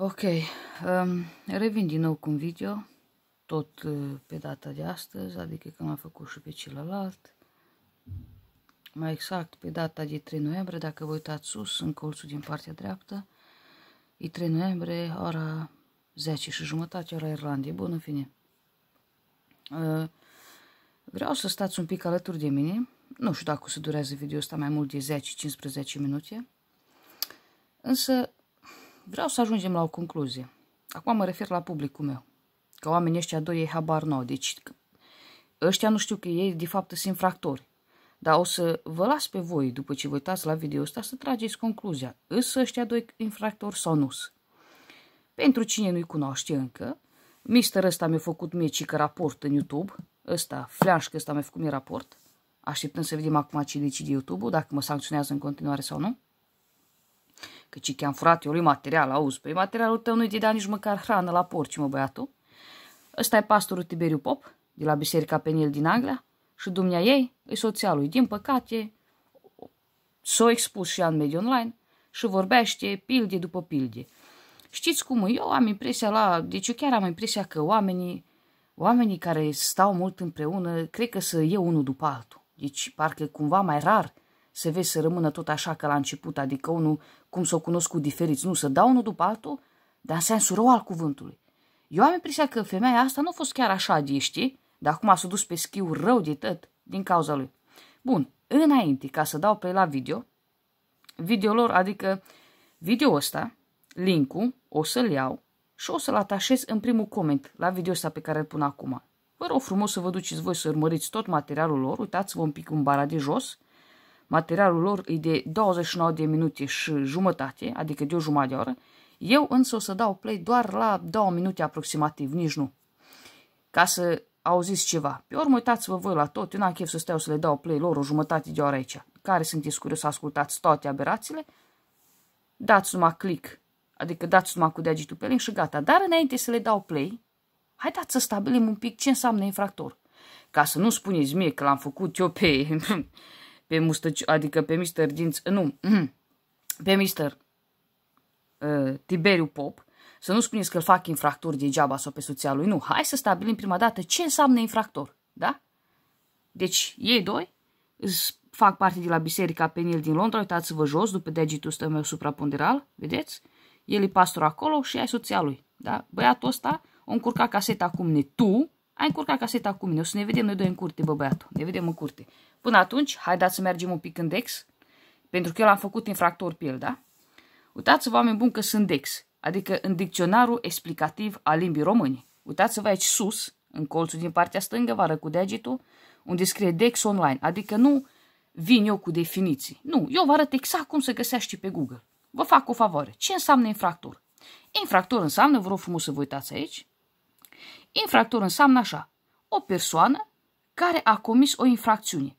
Ok, um, revin din nou cu un video, tot uh, pe data de astăzi, adică că am făcut și pe celălalt. Mai exact, pe data de 3 noiembrie, dacă vă uitați sus, în colțul din partea dreaptă, e 3 noiembrie, ora 10 și jumătate, ora Irlandei. Bun, în fine. Uh, vreau să stați un pic alături de mine. Nu știu dacă o să durează video ăsta mai mult de 10-15 minute. Însă, Vreau să ajungem la o concluzie. Acum mă refer la publicul meu. Că oamenii ăștia doi ei habar n-au. Deci ăștia nu știu că ei de fapt sunt infractori. Dar o să vă las pe voi, după ce vă uitați la video ăsta, să trageți concluzia. Îs ăștia doi infractori sau nu Pentru cine nu-i cunoaște încă, mister ăsta mi-a făcut mie cică raport în YouTube. Ăsta, fleașcă ăsta mi-a făcut mie raport. Așteptăm să vedem acum ce decide YouTube-ul, dacă mă sancționează în continuare sau nu. Căci că am furat eu lui material, auzi, păi materialul tău nu-i da nici măcar hrană la porci, mă băiatul. Ăsta e pastorul Tiberiu Pop, de la biserica Penil din Anglia, și dumnea ei e soția lui. Din păcate, s-o expus și în mediul online și vorbește pilde după pilde. Știți cum eu am impresia la... Deci eu chiar am impresia că oamenii, oamenii care stau mult împreună, cred că să iau unul după altul. Deci parcă cumva mai rar se vezi să rămână tot așa ca la început, adică unul, cum să o cunosc cu diferiți, nu, să dau unul după altul, dar în sensul rău al cuvântului. Eu am impresia că femeia asta nu a fost chiar așa de știi, dar acum s-a dus pe schiu rău de tot din cauza lui. Bun, înainte, ca să dau pe la video, video lor, adică video ăsta, linkul, o să-l iau și o să-l atașez în primul coment la video ăsta pe care îl pun acum. Vă rog frumos să vă duceți voi să urmăriți tot materialul lor, uitați-vă un pic în bara de jos, materialul lor e de 29 de minute și jumătate, adică de o jumătate de oră, eu însă o să dau play doar la 2 minute aproximativ, nici nu. Ca să auziți ceva. Pe urmă, uitați-vă voi la tot, eu n-am chef să stau să le dau play lor o jumătate de oră aici. Care sunteți curios să ascultați toate aberațiile, dați numai click, adică dați numai cu degetul pe link și gata. Dar înainte să le dau play, haideți să stabilim un pic ce înseamnă infractor. Ca să nu spuneți mie că l-am făcut eu pe pe mustăci, adică pe Mr. Dinț, nu, pe Mr. Uh, Tiberiu Pop, să nu spuneți că îl fac infractor degeaba sau pe soția lui, nu, hai să stabilim prima dată ce înseamnă infractor, da? Deci, ei doi fac parte de la Biserica Penil din Londra, uitați-vă jos, după degetul ăsta meu supraponderal, vedeți? El e pastor acolo și ai soția lui, da? Băiatul ăsta o încurca caseta cu mine, tu ai încurcat caseta cu mine, o să ne vedem noi doi în curte, bă băiatul, ne vedem în curte. Până atunci, haideți să mergem un pic în DEX, pentru că eu l-am făcut infractor da. Uitați-vă, oameni buni, că sunt DEX, adică în dicționarul explicativ al limbii români. Uitați-vă aici sus, în colțul din partea stângă, vă arăt cu degetul, unde scrie DEX online, adică nu vin eu cu definiții. Nu, eu vă arăt exact cum se găsește pe Google. Vă fac o favoare. Ce înseamnă infractor? Infractor înseamnă, vă rog frumos să vă uitați aici, infractor înseamnă așa, o persoană care a comis o infracțiune,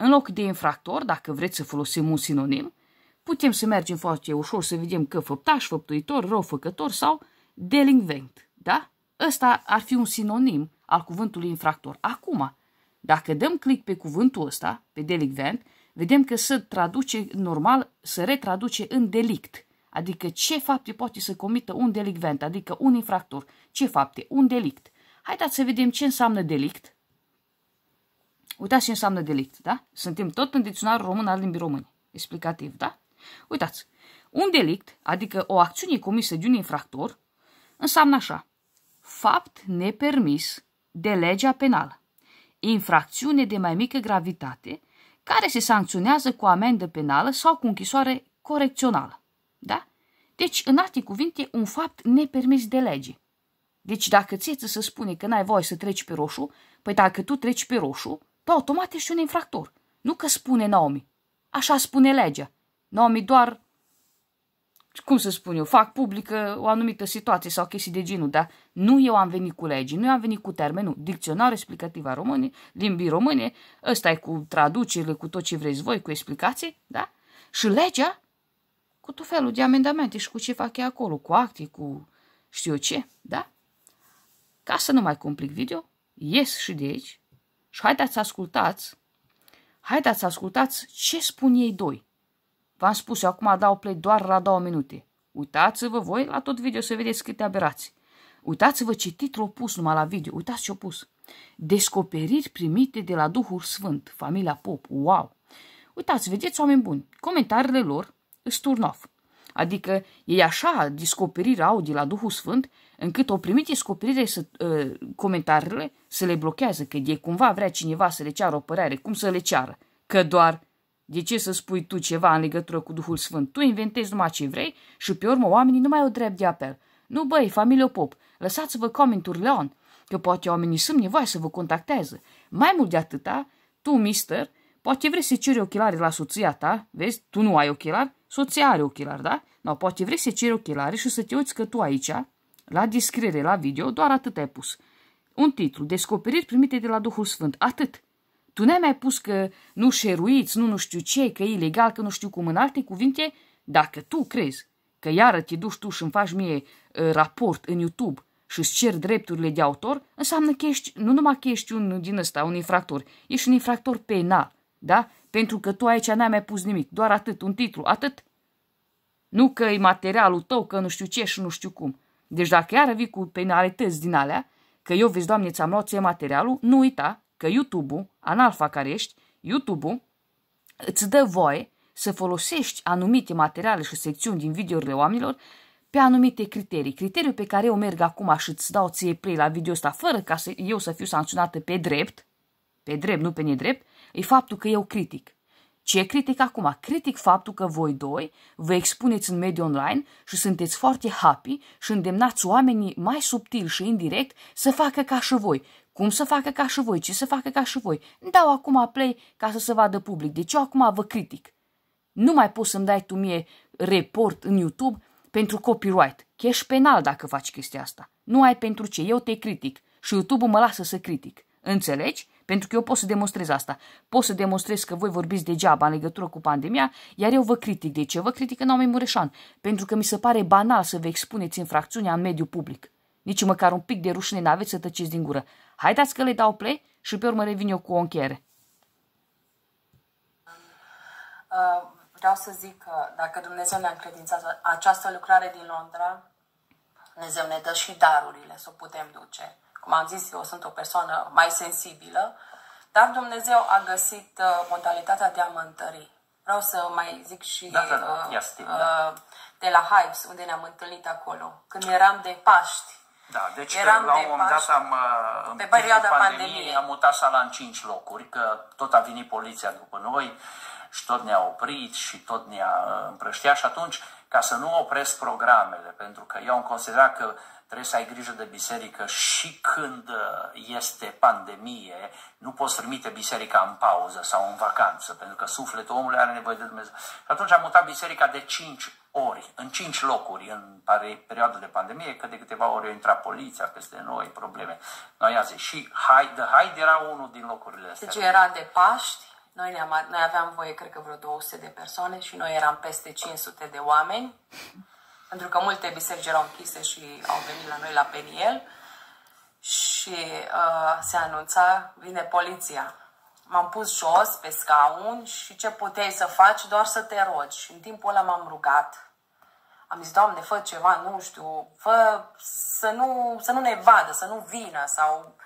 în loc de infractor, dacă vreți să folosim un sinonim, putem să mergem foarte ușor să vedem că făptaș, făptuitor, răufăcător sau delinvent. Da? Ăsta ar fi un sinonim al cuvântului infractor. Acum, dacă dăm click pe cuvântul ăsta, pe delinvent, vedem că se traduce normal, se retraduce în delict. Adică ce fapte poate să comită un delinvent, adică un infractor. Ce fapte? Un delict. Haideți să vedem ce înseamnă delict. Uitați ce înseamnă delict, da? Suntem tot în dicționarul român al limbii române. Explicativ, da? Uitați. Un delict, adică o acțiune comisă de un infractor, înseamnă așa. Fapt nepermis de legea penală. Infracțiune de mai mică gravitate, care se sancționează cu amendă penală sau cu închisoare corecțională. Da? Deci, în alte cuvinte, un fapt nepermis de lege. Deci, dacă ție să spune că n-ai voie să treci pe roșu, păi dacă tu treci pe roșu, Păi automat ești un infractor. Nu că spune Naomi. Așa spune legea. Naomi doar, cum să spun eu, fac publică o anumită situație sau chestii de genul, dar nu eu am venit cu legii, nu eu am venit cu termenul. Dicționar explicativ a române, limbii române, ăsta e cu traducerile, cu tot ce vreți voi, cu explicații, da? Și legea, cu tot felul de amendamente și cu ce fac ei acolo, cu acte, cu știu eu ce, da? Ca să nu mai complic video, ies și de aici și haideți să ascultați, haideți să ascultați ce spun ei doi. V-am spus, eu acum dau play doar la două minute. Uitați-vă voi la tot video să vedeți câte aberați. Uitați-vă ce titlu a pus numai la video. Uitați ce a pus. Descoperiri primite de la Duhul Sfânt, familia Pop. Wow! Uitați, vedeți, oameni buni, comentariile lor îți turn off. Adică ei așa descoperiri au de la Duhul Sfânt încât o primit descoperire să, uh, comentariile să le blochează, că de cumva vrea cineva să le ceară o părere, cum să le ceară? Că doar de ce să spui tu ceva în legătură cu Duhul Sfânt? Tu inventezi numai ce vrei și pe urmă oamenii nu mai au drept de apel. Nu băi, familie Pop, lăsați-vă comenturile on, că poate oamenii sunt nevoie să vă contacteze. Mai mult de atâta, tu, mister, poate vrei să ceri ochelari la soția ta, vezi, tu nu ai ochelari, soția are ochelari, da? No, poate vrei să ceri ochelari și să te uiți că tu aici la descriere, la video, doar atât ai pus. Un titlu, descoperiri primite de la Duhul Sfânt, atât. Tu n-ai mai pus că nu șeruiți, nu nu știu ce, că e ilegal, că nu știu cum. În alte cuvinte, dacă tu crezi că iară te duci tu și îmi faci mie uh, raport în YouTube și îți cer drepturile de autor, înseamnă că ești, nu numai că ești un din ăsta, un infractor, ești un infractor penal, da? Pentru că tu aici n-ai mai pus nimic, doar atât, un titlu, atât. Nu că e materialul tău, că nu știu ce și nu știu cum. Deci dacă iară vii cu penalități din alea, că eu, vezi, doamne, ți-am luat ție materialul, nu uita că YouTube-ul, analfa care ești, YouTube-ul îți dă voie să folosești anumite materiale și secțiuni din videourile oamenilor pe anumite criterii. Criteriul pe care eu merg acum și îți dau ție play la video ăsta fără ca să, eu să fiu sancționată pe drept, pe drept, nu pe nedrept, e faptul că eu critic. Ce critic acum? Critic faptul că voi doi vă expuneți în mediul online și sunteți foarte happy și îndemnați oamenii mai subtil și indirect să facă ca și voi. Cum să facă ca și voi? Ce să facă ca și voi? Dau acum play ca să se vadă public. Deci eu acum vă critic. Nu mai poți să-mi dai tu mie report în YouTube pentru copyright. Cash penal dacă faci chestia asta. Nu ai pentru ce. Eu te critic și YouTube-ul mă lasă să critic. Înțelegi? Pentru că eu pot să demonstrez asta. Pot să demonstrez că voi vorbiți degeaba în legătură cu pandemia, iar eu vă critic. De ce? Vă critic în oameni Mureșan. Pentru că mi se pare banal să vă expuneți infracțiunea în mediul public. Nici măcar un pic de rușine n-aveți să tăceți din gură. Haideți că le dau play și pe urmă revin eu cu o încheiere. Uh, vreau să zic că dacă Dumnezeu ne-a încredințat această lucrare din Londra, Dumnezeu ne dă și darurile să o putem duce cum am zis, eu sunt o persoană mai sensibilă, dar Dumnezeu a găsit uh, modalitatea de a mă întări. Vreau să mai zic și da, da, da. Uh, da. de la Hives, unde ne-am întâlnit acolo, când eram de Paști. Da, deci uh, eram la un moment dat am, pe perioada pandemiei, pandemie. am mutat sala în cinci locuri, că tot a venit poliția după noi și tot ne-a oprit și tot ne-a împrăștiat și atunci, ca să nu opresc programele, pentru că eu am considerat că uh, trebuie să ai grijă de biserică și când uh, este pandemie, nu poți trimite biserica în pauză sau în vacanță, pentru că sufletul omului are nevoie de Dumnezeu. Și atunci am mutat biserica de 5 ori, în 5 locuri, în perioada de pandemie, că de câteva ori a intrat poliția peste noi, probleme Noi noiaze. Și Hyde, Hyde era unul din locurile deci astea. Deci era de Paști, noi, ne-am, noi aveam voie, cred că vreo 200 de persoane și noi eram peste 500 de oameni pentru că multe biserici erau închise și au venit la noi la Peniel și uh, se anunța, vine poliția. M-am pus jos pe scaun și ce puteai să faci? Doar să te rogi. Și în timpul ăla m-am rugat. Am zis, Doamne, fă ceva, nu știu, fă să nu, să nu ne vadă, să nu vină sau...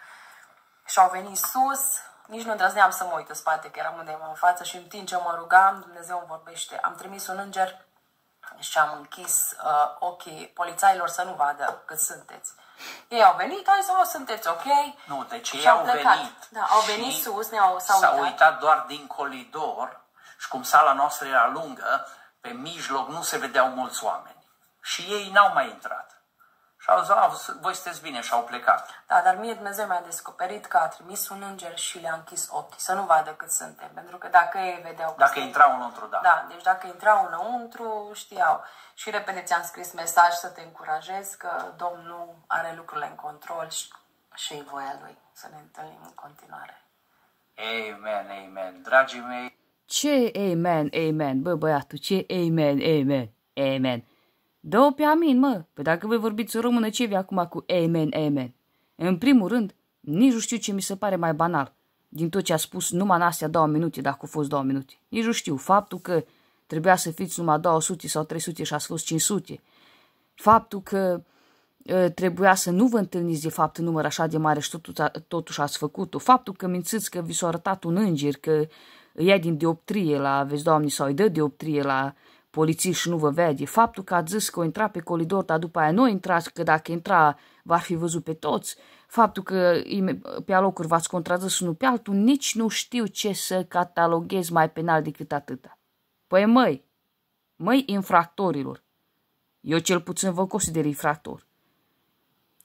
Și au venit sus, nici nu îndrăzneam să mă uit în spate, că eram undeva în față și în timp ce mă rugam, Dumnezeu îmi vorbește. Am trimis un înger și am închis uh, ochii polițailor să nu vadă cât sunteți. Ei au venit, hai să vă sunteți ok. Nu, deci ei au plecat. venit. Da, au venit sus, ne-au s-au uitat. uitat doar din colidor și cum sala noastră era lungă, pe mijloc nu se vedeau mulți oameni. Și ei n-au mai intrat. Și au zis, a, voi sunteți bine și au plecat. Da, dar mie Dumnezeu mi-a descoperit că a trimis un înger și le-a închis ochii, să nu vadă cât suntem. Pentru că dacă ei vedeau... Dacă suntem, intrau înăuntru, da. Da, deci dacă intrau înăuntru, știau. Și repede ți-am scris mesaj să te încurajez că Domnul are lucrurile în control și, și voia Lui să ne întâlnim în continuare. Amen, amen. Dragii mei... Ce amen, amen? Bă, băiatul, ce amen, amen, amen? Dă-o pe Amin, mă, pe păi dacă voi vorbiți o română ce vi acum cu Amen, Amen. În primul rând, nici nu știu ce mi se pare mai banal din tot ce a spus numai în astea două minute, dacă au fost două minute. Nici nu știu. Faptul că trebuia să fiți numai 200 sau 300 și ați fost 500. Faptul că ă, trebuia să nu vă întâlniți de fapt în număr așa de mare și totuși, totuși ați făcut-o. Faptul că mințiți că vi s-a arătat un înger, că ia din dioptrie la, vezi, doamne, sau îi dă dioptrie la polițiști nu vă vede, faptul că ați zis că o intra pe colidor, dar după aia nu intrați, că dacă intra v-ar fi văzut pe toți, faptul că pe alocuri v-ați contrazis unul pe altul, nici nu știu ce să cataloghez mai penal decât atâta. Păi măi, măi infractorilor, eu cel puțin vă consider infractor.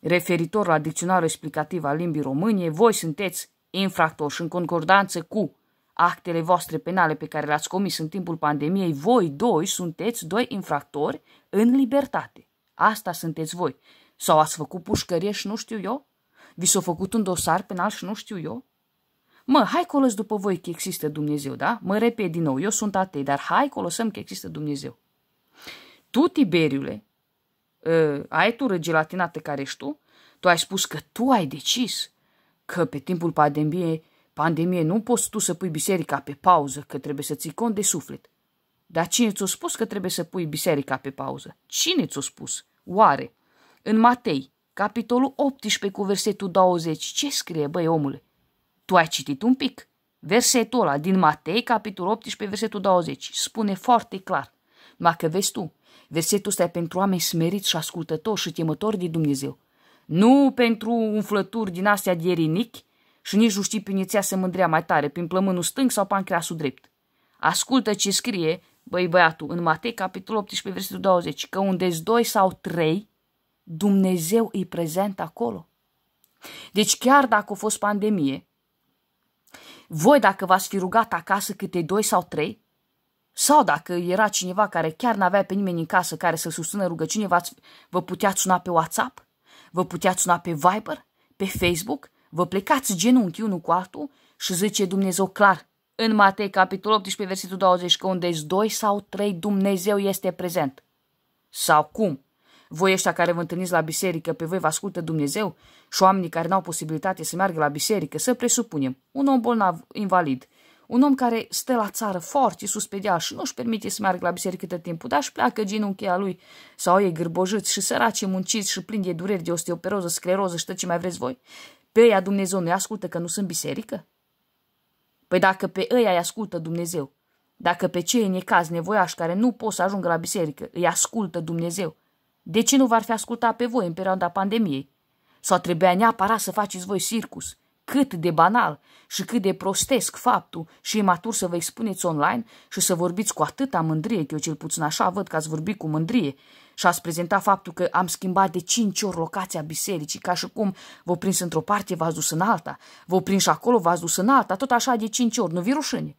Referitor la dicționarul explicativ al limbii române, voi sunteți infractor și în concordanță cu actele voastre penale pe care le-ați comis în timpul pandemiei, voi doi sunteți doi infractori în libertate. Asta sunteți voi. Sau ați făcut pușcărie și nu știu eu? Vi s-a făcut un dosar penal și nu știu eu? Mă, hai colos după voi că există Dumnezeu, da? Mă repet din nou, eu sunt atei, dar hai colosăm că există Dumnezeu. Tu, Tiberiule, uh, ai tu răgelatinată care ești tu? Tu ai spus că tu ai decis că pe timpul pandemiei pandemie nu poți tu să pui biserica pe pauză, că trebuie să ții cont de suflet. Dar cine ți-a spus că trebuie să pui biserica pe pauză? Cine ți-a spus? Oare? În Matei, capitolul 18 cu versetul 20, ce scrie, băi omule? Tu ai citit un pic? Versetul ăla din Matei, capitolul 18, versetul 20, spune foarte clar. Numai că vezi tu, versetul ăsta e pentru oameni smeriți și ascultători și temători de Dumnezeu. Nu pentru umflături din astea de erinichi, și nici nu știi prin ți se mândrea mai tare, prin plămânul stâng sau pancreasul drept. Ascultă ce scrie, băi băiatul, în Matei, capitolul 18, versetul 20, că unde doi sau trei, Dumnezeu îi prezent acolo. Deci chiar dacă a fost pandemie, voi dacă v-ați fi rugat acasă câte doi sau trei, sau dacă era cineva care chiar n-avea pe nimeni în casă care să susțină rugăciune, vă putea suna pe WhatsApp, vă putea suna pe Viber, pe Facebook, Vă plecați genunchi unul cu altul și zice Dumnezeu clar în Matei, capitolul 18, versetul 20, că unde doi sau trei Dumnezeu este prezent. Sau cum? Voi ăștia care vă întâlniți la biserică, pe voi vă ascultă Dumnezeu și oamenii care n-au posibilitate să meargă la biserică, să presupunem, un om bolnav, invalid, un om care stă la țară foarte sus pe deal și nu își permite să meargă la biserică tot timpul, dar își pleacă genunchia lui sau e gârbojit și săraci munciți și plin de dureri de osteoperoză, scleroză și tot ce mai vreți voi. Pe ăia Dumnezeu nu-i ascultă că nu sunt biserică? Păi dacă pe ăia îi ascultă Dumnezeu, dacă pe cei necaz nevoiași care nu pot să ajungă la biserică îi ascultă Dumnezeu, de ce nu v-ar fi ascultat pe voi în perioada pandemiei? Sau trebuia neapărat să faceți voi circus? Cât de banal și cât de prostesc faptul și imatur să vă expuneți online și să vorbiți cu atâta mândrie, că eu cel puțin așa văd că ați vorbit cu mândrie, și ați prezenta faptul că am schimbat de cinci ori locația bisericii, ca și cum vă prins într-o parte, v-ați dus în alta, vă prins și acolo, v-ați dus în alta, tot așa de cinci ori, nu vi rușine.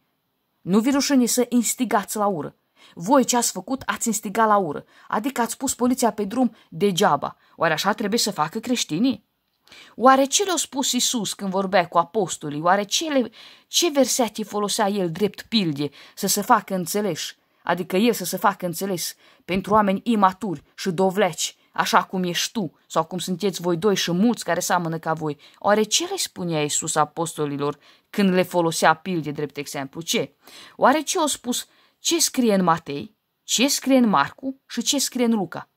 Nu vi rușine să instigați la ură. Voi ce ați făcut ați instigat la ură, adică ați pus poliția pe drum degeaba. Oare așa trebuie să facă creștinii? Oare ce le-a spus Isus când vorbea cu apostolii? Oare ce, le, ce versete folosea el drept pilde să se facă înțeleși? adică el să se facă înțeles, pentru oameni imaturi și dovleci, așa cum ești tu sau cum sunteți voi doi și mulți care seamănă ca voi. Oare ce le spunea Iisus apostolilor când le folosea pilde drept exemplu? Ce? Oare ce au spus? Ce scrie în Matei? Ce scrie în Marcu și ce scrie în Luca?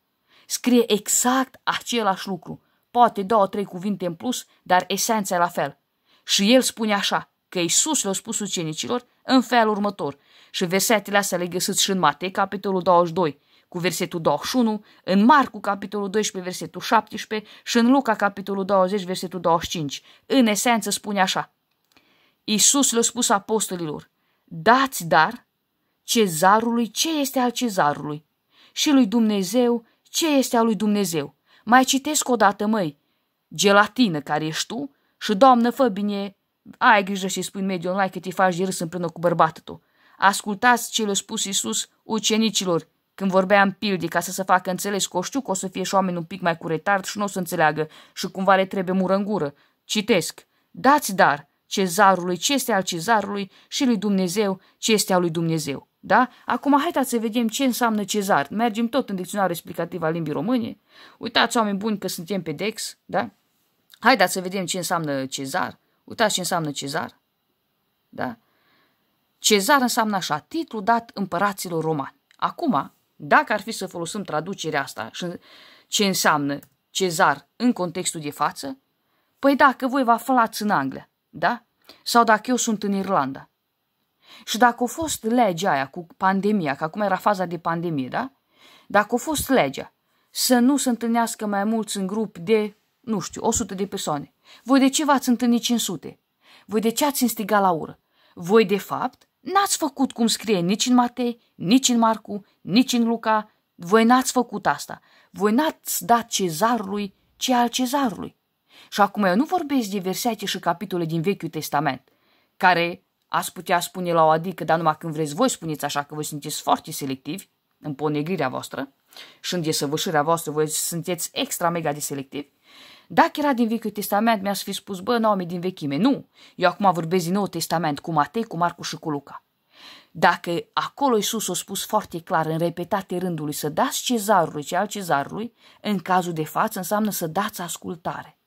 Scrie exact același lucru. Poate două, trei cuvinte în plus, dar esența e la fel. Și el spune așa, că Iisus le-a spus ucenicilor în felul următor. Și versetele astea le găsiți și în Matei, capitolul 22, cu versetul 21, în Marcu, capitolul 12, versetul 17 și în Luca, capitolul 20, versetul 25. În esență spune așa, Iisus le-a spus apostolilor, dați dar cezarului ce este al cezarului și lui Dumnezeu ce este al lui Dumnezeu. Mai citesc o dată, măi, gelatină care ești tu și, Doamnă, fă bine ai grijă și spui mediul online că te faci de râs împreună cu bărbatul tău. Ascultați ce le-a spus Iisus ucenicilor când vorbea în ca să se facă înțeles că o știu că o să fie și oameni un pic mai cu retard și nu o să înțeleagă și cumva le trebuie mură în gură. Citesc. Dați dar cezarului ce este al cezarului și lui Dumnezeu ce este al lui Dumnezeu. Da? Acum haideți să vedem ce înseamnă cezar. Mergem tot în dicționarul explicativ al limbii române. Uitați, oameni buni, că suntem pe DEX, da? Haideți să vedem ce înseamnă cezar. Uitați ce înseamnă cezar. Da? Cezar înseamnă așa, titlu dat împăraților romani. Acum, dacă ar fi să folosim traducerea asta și ce înseamnă cezar în contextul de față, păi dacă voi vă aflați în Anglia, da? Sau dacă eu sunt în Irlanda. Și dacă a fost legea aia cu pandemia, că acum era faza de pandemie, da? Dacă a fost legea să nu se întâlnească mai mulți în grup de, nu știu, 100 de persoane, voi de ce v-ați întâlnit 500? Voi de ce ați instigat la ură? Voi, de fapt, n-ați făcut cum scrie nici în Matei, nici în Marcu, nici în Luca. Voi n-ați făcut asta. Voi n-ați dat cezarului ce al cezarului. Și acum eu nu vorbesc de versete și capitole din Vechiul Testament, care ați putea spune la o adică, dar numai când vreți voi spuneți așa că voi sunteți foarte selectivi în ponegrirea voastră și în desăvârșirea voastră voi sunteți extra mega de selectivi, dacă era din Vechiul Testament, mi-aș fi spus, bă, Naomi din vechime. Nu, eu acum vorbesc din Noul Testament cu Matei, cu Marcu și cu Luca. Dacă acolo Iisus a spus foarte clar, în repetate rândului, să dați cezarului ce al cezarului, în cazul de față înseamnă să dați ascultare.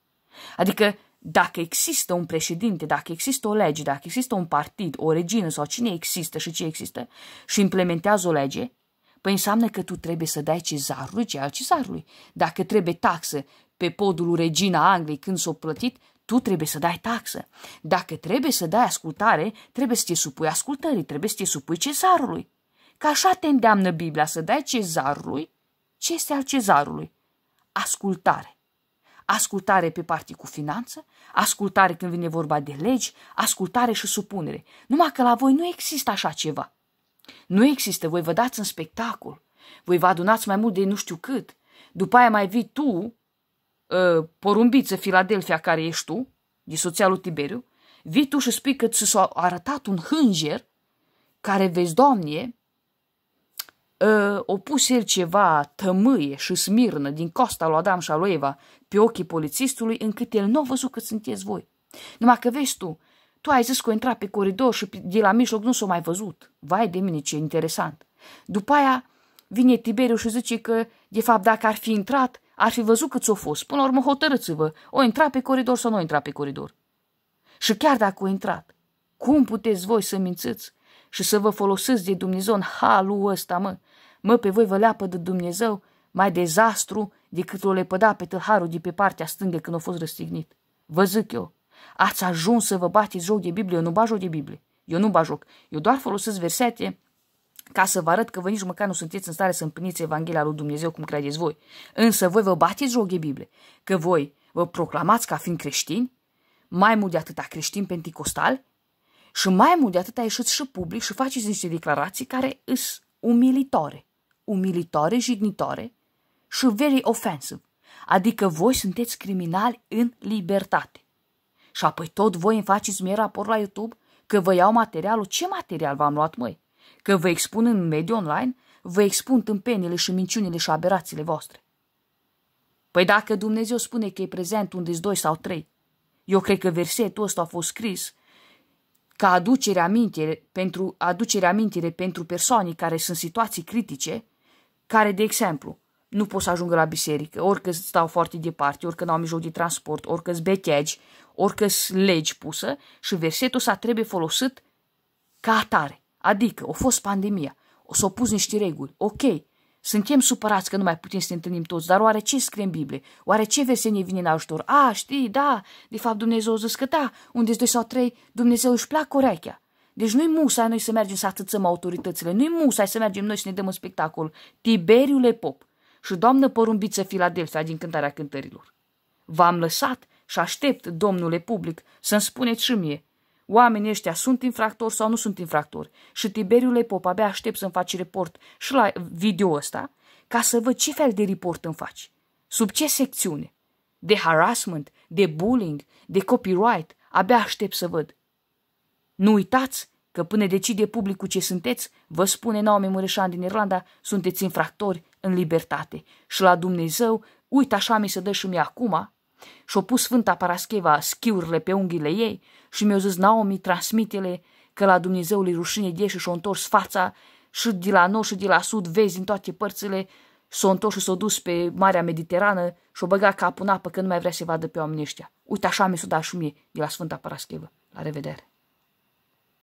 Adică dacă există un președinte, dacă există o lege, dacă există un partid, o regină sau cine există și ce există și implementează o lege, păi înseamnă că tu trebuie să dai cezarului ce al cezarului. Dacă trebuie taxă pe podul Regina Angliei când s-o plătit, tu trebuie să dai taxă. Dacă trebuie să dai ascultare, trebuie să te supui ascultării, trebuie să te supui cezarului. Ca așa te îndeamnă Biblia să dai cezarului ce este al cezarului. Ascultare. Ascultare pe partii cu finanță, ascultare când vine vorba de legi, ascultare și supunere. Numai că la voi nu există așa ceva. Nu există, voi vă dați în spectacol, voi vă adunați mai mult de nu știu cât. După aia mai vii tu Ă, porumbiță Filadelfia care ești tu, soția lui Tiberiu, vii tu și spui că ți s-a arătat un hânger care, vezi, Doamne, ă, o pus el ceva tămâie și smirnă din costa lui Adam și al lui Eva pe ochii polițistului încât el nu a văzut că sunteți voi. Numai că vezi tu, tu ai zis că o intra pe coridor și de la mijloc nu s-o mai văzut. Vai de mine ce interesant. După aia vine Tiberiu și zice că, de fapt, dacă ar fi intrat, ar fi văzut cât s-o fost. Până la urmă, hotărâți-vă. O intra pe coridor sau nu o intra pe coridor. Și chiar dacă o intrat, cum puteți voi să mințiți și să vă folosiți de Dumnezeu în halul ăsta, mă? Mă, pe voi vă leapă de Dumnezeu mai dezastru decât o lepăda pe tâlharul de pe partea stângă când a fost răstignit. Vă zic eu, ați ajuns să vă bateți joc de Biblie, eu nu bag joc de Biblie. Eu nu bag joc. Eu doar folosesc versete ca să vă arăt că vă nici măcar nu sunteți în stare să împliniți Evanghelia lui Dumnezeu cum credeți voi. Însă voi vă bateți roghe Biblie, că voi vă proclamați ca fiind creștini, mai mult de atâta creștini penticostali, și mai mult de atâta ieșiți și public și faceți niște declarații care îs umilitoare, umilitoare, jignitoare și very offensive. Adică voi sunteți criminali în libertate. Și apoi tot voi îmi faceți mie raport la YouTube că vă iau materialul. Ce material v-am luat, măi? că vă expun în mediul online, vă expun tâmpenile și minciunile și aberațiile voastre. Păi dacă Dumnezeu spune că e prezent unde doi sau trei, eu cred că versetul ăsta a fost scris ca aducerea amintire pentru, aducerea amintire pentru persoane care sunt situații critice, care, de exemplu, nu pot să ajungă la biserică, orică stau foarte departe, orică n-au mijloc de transport, orică betegi, orică legi pusă și versetul ăsta trebuie folosit ca atare. Adică, o fost pandemia, o s-au pus niște reguli, ok, suntem supărați că nu mai putem să ne întâlnim toți, dar oare ce scrie în Biblie? Oare ce verse vine în ajutor? A, știi, da, de fapt Dumnezeu zis că da, unde doi sau trei, Dumnezeu își plac urechea. Deci nu-i musai noi să mergem să atâțăm autoritățile, nu-i musai să mergem noi să ne dăm un spectacol. Tiberiule Pop și doamnă porumbiță Filadelfia din cântarea cântărilor. V-am lăsat și aștept, domnule public, să-mi spuneți și mie Oamenii ăștia sunt infractori sau nu sunt infractori. Și Tiberiu Pop, abia aștept să-mi faci report și la video ăsta ca să văd ce fel de report îmi faci. Sub ce secțiune? De harassment, de bullying, de copyright, abia aștept să văd. Nu uitați că până decide publicul ce sunteți, vă spune Naomi Mureșan din Irlanda, sunteți infractori în libertate. Și la Dumnezeu, uite așa mi se dă și mie acum, și-o pus Sfânta Parascheva schiurile pe unghiile ei și mi-o zis Naomi, transmitele că la Dumnezeu îi rușine de și o întors fața și de la nord și de la sud, vezi în toate părțile, s-o întors și s-o dus pe Marea Mediterană și-o băga capul în apă că nu mai vrea să vadă pe oamenii ăștia. Uite așa mi s-o dat și mie de la Sfânta Parascheva. La revedere!